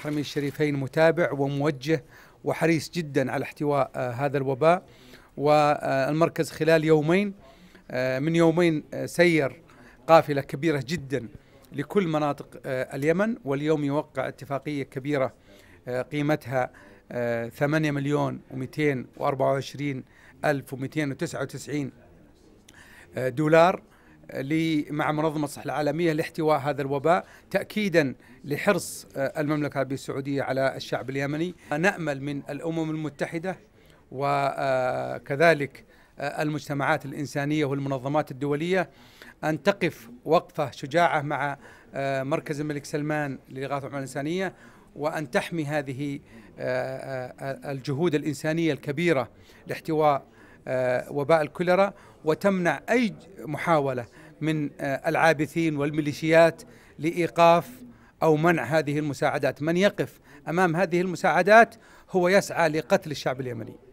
الحرمين الشريفين متابع وموجه وحريص جدا على احتواء آه، هذا الوباء والمركز خلال يومين آه، من يومين آه، سير قافله كبيره جدا لكل مناطق اليمن واليوم يوقع اتفاقيه كبيره قيمتها 8 مليون و224 ألف و299 دولار مع منظمه الصحه العالميه لاحتواء هذا الوباء تاكيدا لحرص آه، المملكه العربيه السعوديه على الشعب اليمني نامل من الامم المتحده وكذلك آه، آه، المجتمعات الانسانيه والمنظمات الدوليه ان تقف وقفه شجاعه مع مركز الملك سلمان للاغاثه والعمل الانسانيه وان تحمي هذه الجهود الانسانيه الكبيره لاحتواء وباء الكوليرا وتمنع اي محاوله من آه، العابثين والميليشيات لايقاف او منع هذه المساعدات، من يقف امام هذه المساعدات هو يسعى لقتل الشعب اليمني.